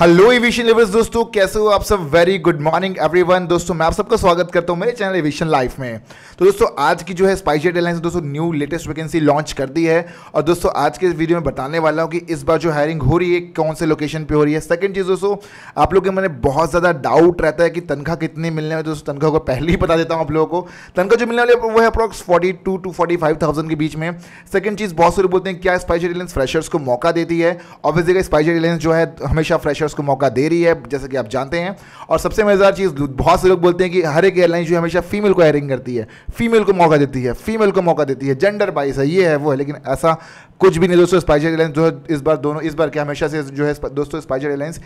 hello evasion levers दोस्तों कैसे हो आप सब वेरी गुड मॉर्निंग एवरीवन दोस्तों मैं आप सबका स्वागत करता हूं मेरे चैनल एविशन लाइफ में तो दोस्तों आज की जो है स्पाइस जेट एयरलाइंस दोस्तों न्यू लेटेस्ट वैकेंसी लॉन्च कर दी है और दोस्तों आज के इस वीडियो में बताने वाला हूं कि इस बार जो हायरिंग हो रही है कौन से लोकेशन पर हो रही है सेकंड चीज़ दोस्तों आप लोग के मैंने बहुत ज़्यादा डाउट रहता है कि तनख्वाह कितनी मिलने वाली दोस्तों तनख्वाह को पहले ही बता देता हूँ आप लोगों को तनख्वाह जो मिलने वाली वो है approx forty two to forty five thousand के बीच में सेकंड चीज़ बहुत सारे बोलते हैं क्या जेट एयरलाइंस फ्रेशर्स को मौका देती है ऑब्वियसली जेट एयरलाइंस जो है हमेशा फ्रेशर एयरलाइंस को मौका दे रही है जैसे कि आप जानते हैं और सबसे मज़ेदार चीज़ बहुत से लोग बोलते हैं कि हर एक एयरलाइन जो हमेशा फीमेल को हायरिंग करती है फीमेल को मौका देती है फीमेल को मौका देती है जेंडर बाइस है ये है वो है लेकिन ऐसा कुछ भी नहीं दोस्तों स्पाइस एयरलाइंस जो इस बार दोनों इस बार के हमेशा से जो है दोस्तों स्पाइस एयरलाइंस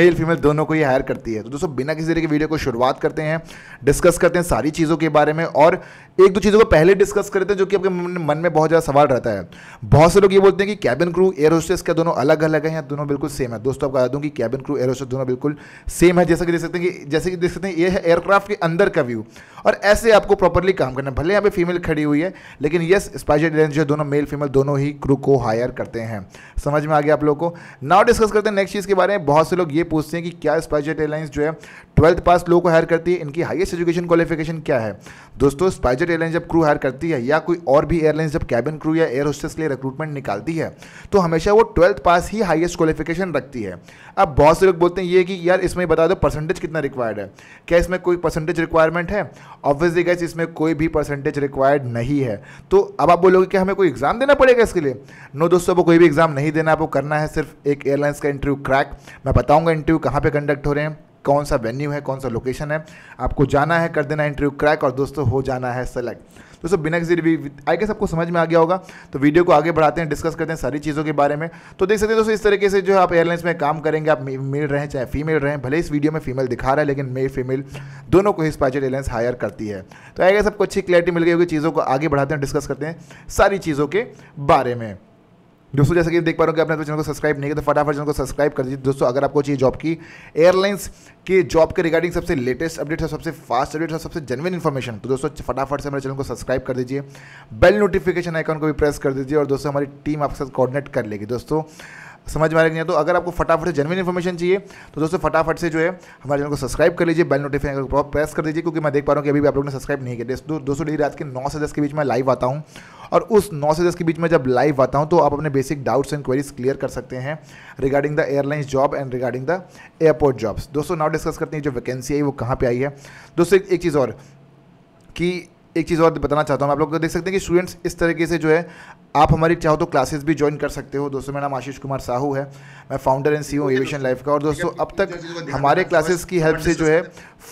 मेल फीमेल दोनों को ही हायर करती है तो दोस्तों बिना किसी तरह की वीडियो को शुरुआत करते हैं डिस्कस करते हैं सारी चीज़ों के बारे में और एक दो चीज़ों को पहले डिस्कस करते हैं जो कि आपके मन में बहुत ज़्यादा सवाल रहता है बहुत से लोग ये बोलते हैं कि कैबिन क्रू एयर होस्टेस का दोनों अलग अलग हैं या दोनों बिल्कुल सेम है दोस्तों आपको बता दूँ कि कैबिन क्रू एयर होस्टेस दोनों बिल्कुल सेम है जैसा कि देख सकते हैं कि जैसे कि देख सकते हैं ये है एयरक्राफ्ट के अंदर का व्यू और ऐसे आपको प्रॉपरली काम करना है भले यहाँ पे फीमेल खड़ी हुई है लेकिन यस स्पाइस एयरलाइन जो है दोनों मेल फीमेल दोनों ही क्रू को हायर करते हैं समझ में आ गया आप लोगों को नाउ डिस्कस करते हैं नेक्स्ट चीज़ के बारे में बहुत से लोग ये पूछते हैं कि क्या स्पाइस एयरलाइंस जो है ट्वेल्थ पास लोग को हायर करती है इनकी हाइस्ट एजुकेशन क्वालिफिकेशन क्या है दोस्तों स्पाइस जेट एयरलाइन जब क्रू हायर करती है या कोई और भी एयरलाइंस जब कैबिन क्रू या एयर होस्टेस के लिए रिक्रूटमेंट निकालती है तो हमेशा वो ट्वेल्थ पास ही हाईएस्ट क्वालिफिकेशन रखती है अब बहुत से लोग बोलते हैं ये कि यार इसमें बता दो परसेंटेज कितना रिक्वायर्ड है क्या इसमें कोई परसेंटेज रिक्वायरमेंट है ऑब्वियसली गैस इसमें कोई भी परसेंटेज रिक्वायर्ड नहीं है तो अब आप बोलोगे कि हमें कोई एग्ज़ाम देना पड़ेगा इसके लिए नो दोस्तों वो कोई भी एग्ज़ाम नहीं देना आपको करना है सिर्फ एक एयरलाइंस का इंटरव्यू क्रैक मैं बताऊँगा इंटरव्यू कहाँ पर कंडक्ट हो रहे हैं कौन सा वेन्यू है कौन सा लोकेशन है आपको जाना है कर देना इंटरव्यू क्रैक और दोस्तों हो जाना है सेलेक्ट दोस्तों बिना किसी भी आई गेस आपको समझ में आ गया होगा तो वीडियो को आगे बढ़ाते हैं डिस्कस करते हैं सारी चीज़ों के बारे में तो देख सकते हैं दोस्तों इस तरीके से जो है आप एयरलाइंस में काम करेंगे आप मेल रहे हैं चाहे फीमेल रहें भले इस वीडियो में फीमेल दिखा रहा है लेकिन मेल फीमेल दोनों को ही स्पाइजेट एयरलाइंस हायर करती है तो आई गेस आपको अच्छी क्लैरिटी मिल गई होगी चीज़ों को आगे बढ़ाते हैं डिस्कस करते हैं सारी चीज़ों के बारे में दोस्तों जैसे कि देख पा रहे हो कि आपने तो चैनल को सब्सक्राइब नहीं किया तो फटाफट चैनल को सब्सक्राइब कर दीजिए दोस्तों अगर आपको चाहिए जॉब की एयरलाइंस के जॉब के रिगार्डिंग सबसे लेटेस्ट अपडेट है सबसे फास्ट अपडेट है सबसे जेनविन इन्फॉर्मेशन तो दोस्तों फटाफट से हमारे चैनल को सब्सक्राइब कर दीजिए बेल नोटिफिकेशन आइकॉन को भी प्रेस कर दीजिए और दोस्तों हमारी टीम आपके साथ कॉर्डिनेट कर लेगी दोस्तों समझ में आ रही है तो अगर आपको फटाफट से जनविन इन्फॉर्मेशन चाहिए तो दोस्तों फटाफट से जो है हमारे चैनल को सब्सक्राइब कर लीजिए बेल नोटिफिकेशन को प्रेस कर दीजिए क्योंकि मैं देख पा रहा हूँ कि अभी भी आप लोगों ने सब्सक्राइब नहीं किया दोस्तों डेली रात के नौ से दस के बीच में लाइव आता हूँ और उस नौ से दस के बीच में जब लाइव आता हूँ तो आप अपने basic doubts and queries clear कर सकते हैं regarding the airlines job and regarding the airport jobs दोस्तों नाउ डिस्कस करते हैं जो वैकेंसी आई वो कहाँ पर आई है दोस्तों एक चीज़ और कि एक चीज़ और बताना चाहता हूँ आप लोग तो देख सकते हैं कि स्टूडेंट्स इस तरीके से जो है आप हमारी चाहो तो क्लासेस भी ज्वाइन कर सकते हो दोस्तों मेरा नाम आशीष कुमार साहू है मैं founder and CEO Aviation Life का और दोस्तों अब तक हमारे क्लासेस की हेल्प से जो है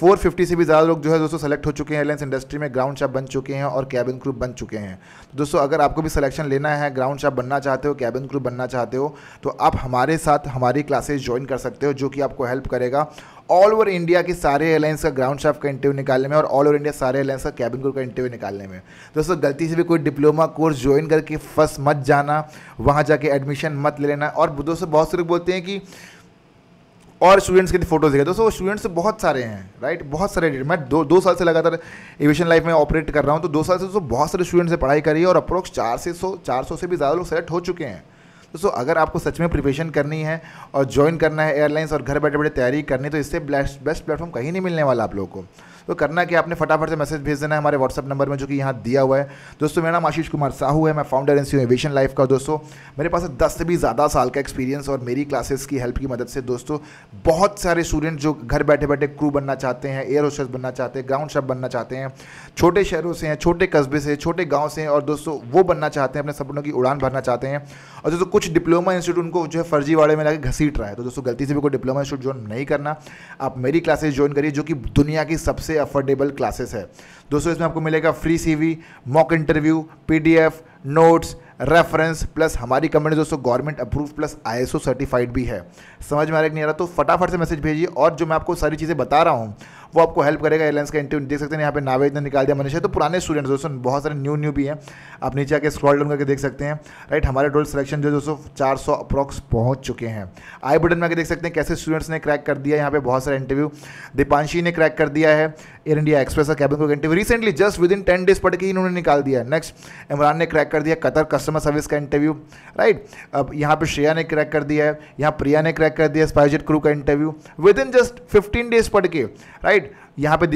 450 से भी ज़्यादा लोग जो है दोस्तों सेलेक्ट हो चुके हैं एयरलाइंस इंडस्ट्री में ग्राउंड शॉप बन चुके हैं और कैबिन क्रू बन चुके हैं दोस्तों अगर आपको भी सिलेक्शन लेना है ग्राउंड शॉप बनना चाहते हो कैबिन क्रू बनना चाहते हो तो आप हमारे साथ हमारी क्लासेज ज्वाइन कर सकते हो जो कि आपको हेल्प करेगा ऑल ओवर इंडिया की सारे एयरलाइंस का ग्राउंड स्टाफ का इंटरव्यू निकालने में और ऑल ओवर इंडिया सारे एयरलाइंस का कैबिन क्रू का इंटरव्यू निकालने में दोस्तों गलती से भी कोई डिप्लोमा कोर्स ज्वाइन करके फर्स्ट मत जाना वहाँ जाके एडमिशन मत ले लेना और दोस्तों बहुत से लोग बोलते हैं कि और स्टूडेंट्स के फोटोज़ देखे दोस्तों स्टूडेंट्स तो बहुत सारे हैं राइट बहुत सारे मैं दो दो साल से लगातार एविएशन लाइफ में ऑपरेट कर रहा हूँ तो दो साल से दोस्तों बहुत सारे स्टूडेंट्स से पढ़ाई करी है और अप्रोक्स चार से सौ चार सौ से भी ज़्यादा लोग सेलेक्ट हो चुके हैं दोस्तों अगर आपको सच में प्रिपरेशन करनी है और ज्वाइन करना है एयरलाइंस और घर बैठे बैठे तैयारी करनी तो इससे बेस्ट प्लेटफॉर्म कहीं नहीं मिलने वाला आप लोगों को तो करना कि आपने फटाफट से मैसेज भेज देना है हमारे व्हाट्सअप नंबर में जो कि यहाँ दिया हुआ है दोस्तों मेरा नाम आशीष कुमार साहू है मैं founder and C Aviation Life का दोस्तों मेरे पास दस से भी ज़्यादा साल का एक्सपीरियंस और मेरी क्लासेस की हेल्प की मदद से दोस्तों बहुत सारे स्टूडेंट जो घर बैठे बैठे क्रू बनना चाहते हैं एयर होस्टेस बनना चाहते हैं ग्राउंड शेफ बनना चाहते हैं छोटे शहरों से हैं छोटे कस्बे से छोटे गाँव से हैं और दोस्तों वो बनना चाहते हैं अपने सपनों की उड़ान भरना चाहते हैं और दोस्तों कुछ डिप्लोमा इंस्टीट्यूट उनको जो है फर्जीवाड़े में लाकर घसीट रहा है तो दोस्तों गलती से भी कोई डिप्लोमा इंस्टीट्यूट ज्वाइन नहीं करना आप मेरी क्लासेस ज्वाइन करिए जो कि दुनिया की सबसे अफोर्डेबल क्लासेस है दोस्तों इसमें आपको मिलेगा free CV mock interview PDF notes reference plus हमारी कंपनी दोस्तों government approve plus ISO certified भी है समझ में आ रहा नहीं आ रहा तो फटाफट से मैसेज भेजिए और जो मैं आपको सारी चीज़ें बता रहा हूँ वो आपको हेल्प करेगा एयरलाइंस का इंटरव्यू देख सकते हैं यहाँ पे नावेद ने निकाल दिया मनीषा तो पुराने स्टूडेंट्स दोस्तों बहुत सारे न्यू न्यू भी हैं आप नीचे आके स्क्रॉल डाउन करके देख सकते हैं राइट हमारे टोटल सिलेक्शन जो दोस्तों चार सौ अप्रॉक्स पहुँच चुके हैं आई बटन में आगे देख सकते हैं कैसे स्टूडेंट्स ने क्रैक कर दिया यहाँ पे बहुत सारे इंटरव्यू दीपांशी ने क्रैक कर दिया है एयर इंडिया एक्सप्रेस का कैबिन को interview recently just within ten days पढ़ के इन्होंने निकाल दिया नेक्स्ट इमरान ने क्रैक कर दिया कतर कस्टमर सर्विस का इंटरव्यू राइट अब यहाँ पे श्रेया ने क्रैक कर दिया है यहाँ प्रिया ने क्रैक कर दिया स्पाइजेट क्रू का interview within just fifteen days पढ़ के राइट राइट यहाँ पे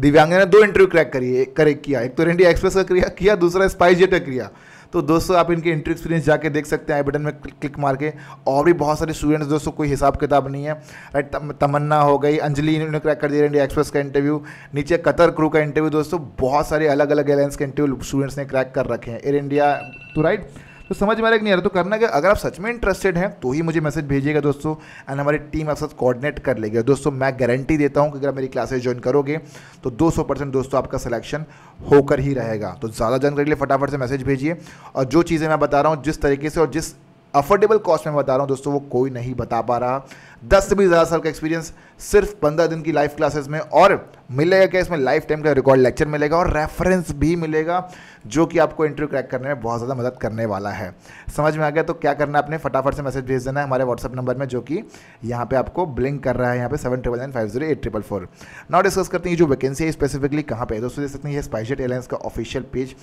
दिव्यांग ने दो इंटरव्यू क्रैक करिए करेक्ट किया एक तो इंडिया एक्सप्रेस का क्रिया किया दूसरा स्पाइस जेट का क्रिया तो दोस्तों आप इनके इंटरव्यू एक्सपीरियंस जाके देख सकते हैं आई बटन में क्लिक मार के और भी बहुत सारे स्टूडेंट्स दोस्तों कोई हिसाब किताब नहीं है राइट तमन्ना हो गई अंजलि इन्होंने क्रैक कर दिया इंडिया एक्सप्रेस का इंटरव्यू नीचे कतर क्रू का इंटरव्यू दोस्तों बहुत सारे अलग अलग एयरलाइंस के इंटरव्यू स्टूडेंट्स ने क्रैक कर रखे हैं एयर इंडिया टू राइट तो समझ में नहीं आ रहा तो करना क्या अगर आप सच में इंटरेस्टेड हैं तो ही मुझे मैसेज भेजिएगा दोस्तों एंड हमारी टीम आपके साथ कोऑर्डिनेट कर लेगी दोस्तों मैं गारंटी देता हूँ कि अगर मेरी क्लासेस ज्वाइन करोगे तो 200 परसेंट दोस्तों आपका सिलेक्शन होकर ही रहेगा तो ज़्यादा जानकारी के लिए फटाफट से मैसेज भेजिए और जो चीज़ें मैं बता रहा हूँ जिस तरीके से और जिस अफोर्डेबल कॉस्ट में बता रहा हूँ दोस्तों वो कोई नहीं बता पा रहा 10 से भी ज़्यादा साल का एक्सपीरियंस सिर्फ 15 दिन की लाइव क्लासेस में और मिलेगा क्या इसमें लाइफ टाइम का रिकॉर्ड लेक्चर मिलेगा और रेफरेंस भी मिलेगा जो कि आपको इंटरव्यू क्रैक करने में बहुत ज़्यादा मदद करने वाला है समझ में आ गया तो क्या करना है आपने फटाफट से मैसेज भेज देना है हमारे व्हाट्सअप नंबर में जो कि यहाँ पे आपको ब्लिंक कर रहा है यहाँ पे seven triple nine five zero eight triple four now discuss करते हैं जो वैकेंसी है स्पेसिफिकली कहाँ पे है दोस्तों देख सकते हैं स्पाइशेट एयरलाइंस का ऑफिशियल पेज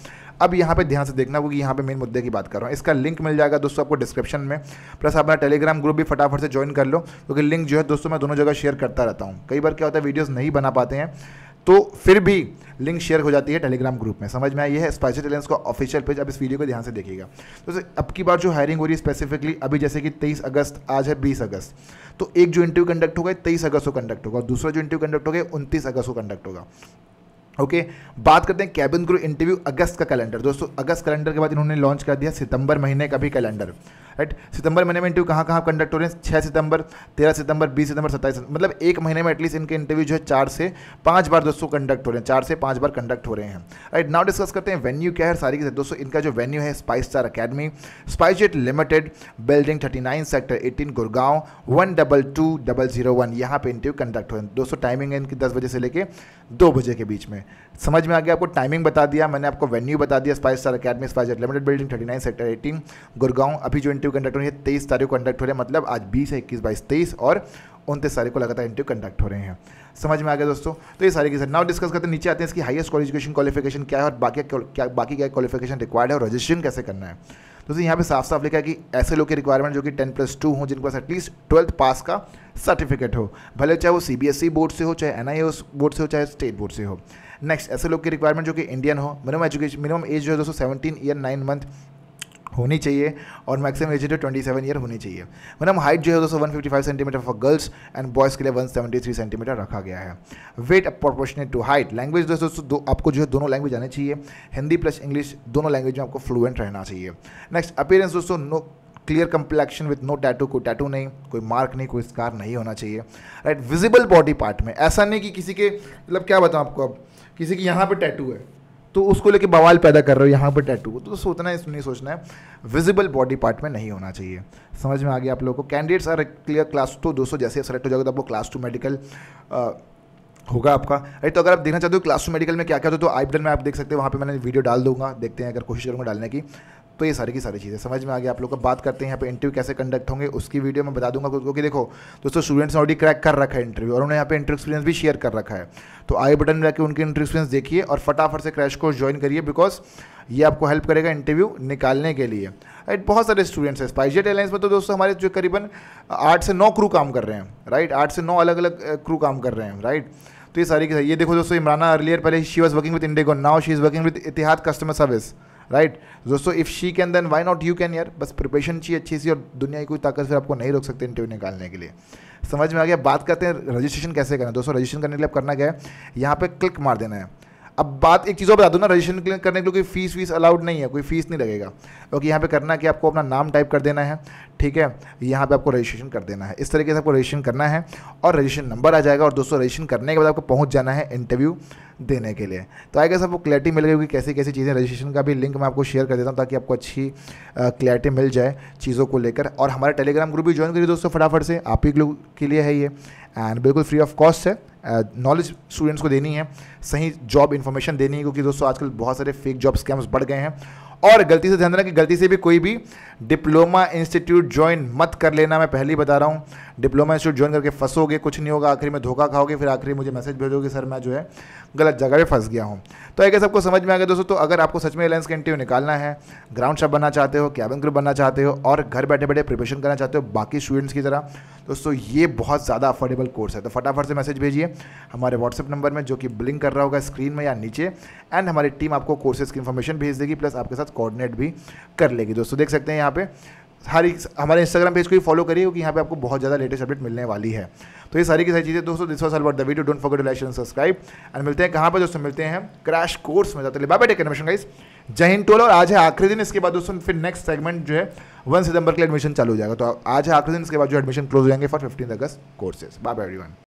अब यहाँ पे ध्यान से देखना क्योंकि यहाँ पे मेन मुद्दे की बात कर रहा हूँ इसका लिंक मिल जाएगा दोस्तों आपको डिस्क्रिप्शन में प्लस अपना टेलीग्राम ग्रुप भी फटाफट से ज्वाइन कर लो क्योंकि लिंक जो है दोस्तों मैं दोनों जगह शेयर करता रहता हूँ कई बार क्या होता है वीडियोज़ नहीं बना पाते हैं तो फिर भी लिंक शेयर हो जाती है टेलीग्राम ग्रुप में समझ में आई है स्पाइसी टैलेंट्स का ऑफिशियल पेज आप इस वीडियो को ध्यान से देखिएगा तो अब की बार जो हायरिंग हो रही है स्पेसिफिकली अभी जैसे कि 23 अगस्त आज है 20 अगस्त तो एक जो इंटरव्यू कंडक्ट होगा तेईस अगस्त को कंडक्ट होगा और दूसरा जो इंटरव्यू कंडक्ट होगा उनतीस अगस्त को कंडक्ट होगा ओके okay, बात करते हैं कैबिन क्रू इंटरव्यू अगस्त का कैलेंडर दोस्तों अगस्त कैलेंडर के बाद इन्होंने लॉन्च कर दिया सितंबर महीने का भी कैलेंडर राइट सितंबर महीने में इंटरव्यू कहाँ कहाँ कंडक्ट हो रहे हैं छः सितंबर तेरह सितंबर बीस सितंबर सत्ताईस मतलब एक महीने में एटलीस्ट इनके इंटरव्यू जो है चार से पाँच बार दोस्तों कंडक्ट हो रहे हैं चार से पाँच बार कंडक्ट हो रहे हैं राइट नाउ डिस्कस करते हैं वेन्यू क्या है सारी की दोस्तों इनका जो वेन्यू है Spice Star Academy SpiceJet limited building thirty nine sector eighteen Gurgaon one double two double zero one यहाँ पर इंटरव्यू कंडक्ट हो रहे हैं दोस्तों टाइमिंग है इनकी दस बजे से लेकर दो बजे के बीच में समझ में आ गया आपको टाइमिंग बता दिया मैंने आपको वेन्यू बता दिया Spice Star Academy SpiceJet limited building thirty nine sector eighteen Gurgaon अभी जो इंटरव्यू इंटरव्यू कंडक्ट हो रही है तेईस तारीख को कंडक्ट हो रहे हैं मतलब आज बीस है इक्कीस बाईस तेईस और उनतीस तारीख को लगातार इंटरव्यू कंडक्ट हो रहे हैं समझ में आ गया दोस्तों तो ये सारी चीज़ें नाउ डिस्कस करते हैं नीचे आते हैं इसकी हाईएस्ट क्वालिफिकेशन क्वालिफिकेशन क्या है और बाकी क्या बाकी क्या क्वालिफिकेशन रिक्वायर्ड है और रजिस्ट्रेशन कैसे करना है तो यहाँ पे साफ साफ लिखा है कि ऐसे लोग के रिक्वायरमेंट जो कि टेन प्लस टू हो जिनके पास एटलीस्ट ट्वेल्थ पास का सर्टिफिकेट हो भले चाहे वो सीबीएसई बोर्ड e से हो चाहे एन बोर्ड से हो चाहे स्टेट बोर्ड से हो नेक्स्ट ऐसे लोग के रिक्वायरमेंट जो कि इंडियन हो मिनिमम एजुकेशन मिनिमम एज जो है दोस्तों सेवेंटीन ईयर नाइन मंथ होनी चाहिए और मैक्सिमम एज जो ट्वेंटी सेवन ईयर होनी चाहिए मैडम मतलब हाइट जो है दोस्तों one fifty five centimetre for girls and boys के लिए वन सेवेंटी थ्री सेंटीमीटर रखा गया है weight a proportion to height language दोस्तों दो, आपको जो है दोनों लैंग्वेज आनी चाहिए हिंदी प्लस इंग्लिश दोनों लैंग्वेज में आपको फ्लुएंट रहना चाहिए नेक्स्ट अपेयरेंस दोस्तों no clear complexion with no tattoo कोई टैटू नहीं कोई मार्क नहीं कोई स्कार नहीं होना चाहिए राइट विजिबल बॉडी पार्ट में ऐसा नहीं कि किसी के मतलब क्या बताऊँ आपको अब किसी के यहाँ पे टैटू है तो उसको लेके बवाल पैदा कर रहे हो यहाँ पर टैटू तो सोचना है नहीं सोचना है विजिबल बॉडी पार्ट में नहीं होना चाहिए समझ में आ गया आप लोगों को candidates are clear class two दोस्तों जैसे सेलेक्ट हो जाएगा तो आपको क्लास टू मेडिकल होगा आपका अरे तो अगर आप देखना चाहते हो क्लास टू मेडिकल में क्या क्या होता है तो आईपीडल तो में आप देख सकते हो वहाँ पे मैंने वीडियो डाल दूंगा देखते हैं अगर कोशिश करूँगा डालने की तो ये सारी की सारी चीज़ें समझ में आ गया आप लोग का बात करते हैं यहाँ पे इंटरव्यू कैसे कंडक्ट होंगे उसकी वीडियो मैं बता दूंगा क्योंकि देखो दोस्तों स्टूडेंट्स ने ऑलरेडी क्रैक कर रखा है इंटरव्यू और उन्होंने यहाँ पे इंटरव्यू एक्सपीरियंस भी शेयर कर रखा है तो आई बटन में जाकर उनके इंटरव्यू एक्सपीरियंस देखिए और फटाफट से क्रैश कोर्स ज्वाइन करिए बिकॉज ये आपको हेल्प करेगा इंटरव्यू निकालने के लिए राइट बहुत सारे स्टूडेंट्स हैं स्पाइस जेट एयरलाइंस में तो दोस्तों हमारे जो करीबन आठ से नौ क्रू काम कर रहे हैं राइट आठ से नौ अलग अलग क्रू काम कर रहे हैं राइट तो ये सारी की ये देखो दोस्तों इमराना अर्लियर पहले she was working with IndiGo now she is working with Etihad customer service right दोस्तों if she can then why not you can यार बस प्रिपरेशन चाहिए अच्छी सी और दुनिया की कोई ताकत फिर आपको नहीं रोक सकते इंटरव्यू निकालने के लिए समझ में आ गया बात करते हैं रजिस्ट्रेशन कैसे करना दोस्तों रजिस्ट्रेशन करने के लिए आप करना क्या है यहाँ पे क्लिक मार देना है अब बात एक चीज़ और बता दूँ ना रजिस्ट्रेशन करने के लिए कोई फीस वीस अलाउड नहीं है कोई फीस नहीं लगेगा क्योंकि यहाँ पे करना है कि आपको अपना नाम टाइप कर देना है ठीक है यहाँ पे आपको रजिस्ट्रेशन कर देना है इस तरीके से आपको रजिस्ट्रेशन करना है और रजिस्ट्रेशन नंबर आ जाएगा और दोस्तों रजिस्ट्रेशन करने के बाद आपको पहुँच जाना है इंटरव्यू देने के लिए तो आएगा सबको क्लैरिटी मिल गई कि कैसी कैसी चीज़ें रजिस्ट्रेशन का भी लिंक मैं आपको शेयर कर देता हूँ ताकि आपको अच्छी क्लैरिटी मिल जाए चीज़ों को लेकर और हमारा टेलीग्राम ग्रुप भी ज्वाइन करिए दोस्तों फटाफट से आप ही के लिए है ये एंड बिल्कुल फ्री ऑफ कॉस्ट है नॉलेज स्टूडेंट्स को देनी है सही जॉब इन्फॉर्मेशन देनी है क्योंकि दोस्तों आजकल बहुत सारे फेक जॉब स्कैम्स बढ़ गए हैं और गलती से ध्यान देना कि गलती से भी कोई भी डिप्लोमा इंस्टीट्यूट ज्वाइन मत कर लेना मैं पहले ही बता रहा हूँ डिप्लोमा इंस्टीट्यूट ज्वाइन करके फंसोगे कुछ नहीं होगा आखिरी में धोखा खाओगे फिर आखिरी मुझे मैसेज भेजोगे सर मैं जो है गलत जगह पर फंस गया हूँ तो आई सबको समझ में आ गया दोस्तों तो अगर आपको सच में एयरलाइंस का इंटरव्यू निकालना है ग्राउंड शॉप बनना चाहते हो कैबिन ग्रुप बनना चाहते हो और घर बैठे बैठे प्रिपरेशन करना चाहते हो बाकी स्टूडेंट्स की तरह दोस्तों ये बहुत ज़्यादा अफोर्डेबल कोर्स है तो फटाफट से मैसेज भेजिए हमारे व्हाट्सअप नंबर में जो कि ब्लिंक कर रहा होगा स्क्रीन में या नीचे एंड हमारी टीम आपको कोर्सेज की इन्फॉर्मेशन भेज देगी प्लस आपके साथ साथ कोऑर्डिनेट भी कर लेगी दोस्तों देख सकते हैं यहाँ पे सारी हमारे इंस्टाग्राम पेज को ही फॉलो करिए क्योंकि यहाँ पे आपको बहुत ज़्यादा लेटेस्ट अपडेट मिलने वाली है तो ये सारी की सारी चीज़ें दोस्तों this was about the video don't forget to like and subscribe and मिलते हैं कहाँ पर दोस्तों मिलते हैं क्रैश कोर्स में जाते बाय टेक एडमिशन गाइस जय हिंद टोल और आज है आखिरी दिन इसके बाद दोस्तों फिर नेक्स्ट सेगमेंट जो है वन सितंबर के लिए एडमिशन चालू हो जाएगा तो आज है आखिरी दिन इसके बाद जो एडमिशन क्लोज हो जाएंगे फॉर फिफ्टीन अगस्त कोर्सेज बाय बाय एवरीवन